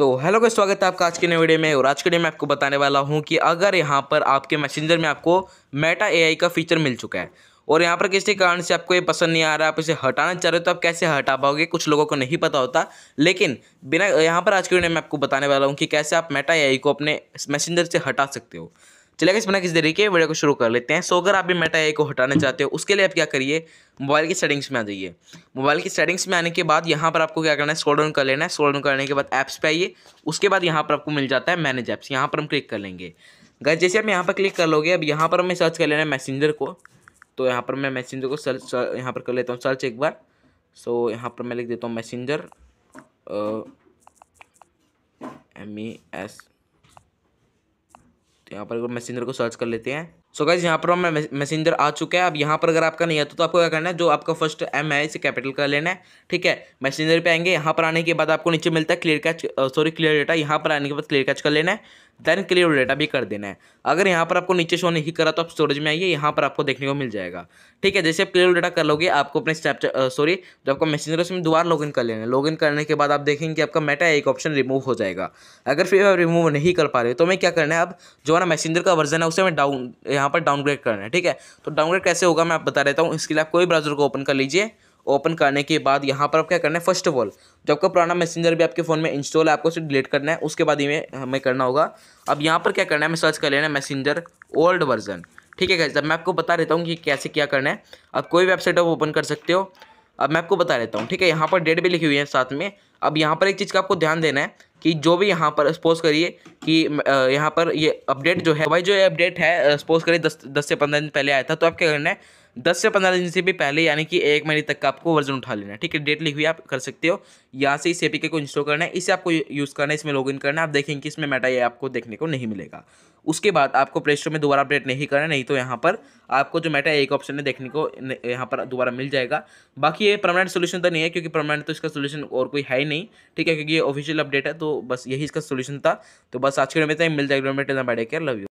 तो हेलो का स्वागत है आपका आज के नए वीडियो में और आज के डे में आपको बताने वाला हूँ कि अगर यहाँ पर आपके मैसेंजर में आपको मेटा एआई का फीचर मिल चुका है और यहाँ पर किसी कारण से आपको ये पसंद नहीं आ रहा आप इसे हटाना चाह रहे हो तो आप कैसे हटा पाओगे कुछ लोगों को नहीं पता होता लेकिन बिना यहाँ पर आज के वीडियो में आपको बताने वाला हूँ कि कैसे आप मेटा ए को अपने मैसेंजर से हटा सकते हो चलेगा इस बना किस तरीके वीडियो को शुरू कर लेते हैं सो अगर आप भी मेटा ए को हटाना चाहते हो उसके लिए आप क्या करिए मोबाइल की सेटिंग्स में आ जाइए मोबाइल की सेटिंग्स में आने के बाद यहाँ पर आपको क्या करना है स्क्रॉल कर लेना है स्क्रॉल करने के बाद ऐप्स पे आइए उसके बाद यहाँ पर आपको मिल जाता है मैनेज ऐप्स यहाँ पर हम क्लिक कर लेंगे गैस जैसे आप यहाँ पर क्लिक कर लोगे अब यहाँ पर हमें सर्च कर लेना है मैसेंजर को तो यहाँ पर मैं मैसेंजर को सर्च यहाँ पर कर लेता हूँ सर्च एक बार सो यहाँ पर मैं लिख देता हूँ मैसेंजर एम ई एस तो यहाँ पर मैसेंजर को सर्च कर लेते हैं सो गाइज यहाँ पर हम मैसेंजर आ चुका है अब यहाँ पर अगर आपका नहीं आता तो आपको क्या करना है जो आपका फर्स्ट एम है इसे कैपिटल कर लेना है ठीक है मैसेंजर पे आएंगे यहाँ पर आने के बाद आपको नीचे मिलता है clear cache sorry clear data यहाँ पर आने के बाद क्लियर कैच कर लेना है देन क्लियर डेटा भी कर देना है अगर यहाँ पर आपको नीचे शो नहीं करा तो आप स्टोरेज में आइए यहाँ पर आपको देखने को मिल जाएगा ठीक है जैसे आप क्लियर डेटा कर लोगे आपको अपने स्नैपचैट सॉरी जो आपका मैसेंजर उसमें दोबारा लॉगिन कर लेना है लॉगिन करने के बाद आप देखेंगे कि आपका मेटा एक ऑप्शन रिमूव हो जाएगा अगर फिर आप रिमूव नहीं कर पा रहे तो हमें क्या करना है अब जो हमारा मैसेंजर का वर्जन है उसे हमें डाउन यहाँ पर डाउनग्रेड करना है ठीक है तो डाउनग्रेड कैसे होगा मैं आप बता देता हूँ इसके लिए आप कोई ब्राउजर को ओपन कर लीजिए ओपन करने के बाद यहाँ पर आप क्या करना है फर्स्ट ऑफ ऑल जब आपका पुराना मैसेंजर भी आपके फ़ोन में इंस्टॉल है आपको उसे डिलीट करना है उसके बाद ही में हमें करना होगा अब यहाँ पर क्या करना है हमें सर्च कर लेना है मैसेंजर ओल्ड वर्जन ठीक है जब मैं आपको बता देता हूँ कि कैसे क्या करना है आप कोई वेबसाइट आप ओपन कर सकते हो अब मैं आपको बता देता हूँ ठीक है यहाँ पर डेट भी लिखी हुई है साथ में अब यहाँ पर एक चीज़ का आपको ध्यान देना है कि जो भी यहाँ पर सपोज करिए कि यहाँ पर ये अपडेट जो है भाई जो ये अपडेट है सपोज करिए दस दस से पंद्रह दिन पहले आया था तो आप क्या करना है दस से पंद्रह दिन से भी पहले यानी कि एक महीने तक का आपको वर्जन उठा लेना है ठीक है डेट लिखी हुई आप कर सकते हो यहाँ से इस ए को इंस्टॉल करना है इसे आपको यूज़ करना है इसमें लॉग करना है आप देखेंगे कि इसमें मेटा ये आपको देखने को नहीं मिलेगा उसके बाद आपको प्ले स्टोर में दोबारा अपडेट नहीं करना नहीं तो यहाँ पर आपको जो मेटा एक ऑप्शन है देखने को यहाँ पर दोबारा मिल जाएगा बाकी ये परमानेंट सोल्यूशन तो नहीं है क्योंकि परमानेंट तो इसका सोल्यूशन और कोई है ही नहीं ठीक है क्योंकि ये ऑफिशियल अपडेट है तो बस यही इसका सोल्यूशन था तो बस बस आज के वीडियो में मिल जाएगा मिल tell bye tech love you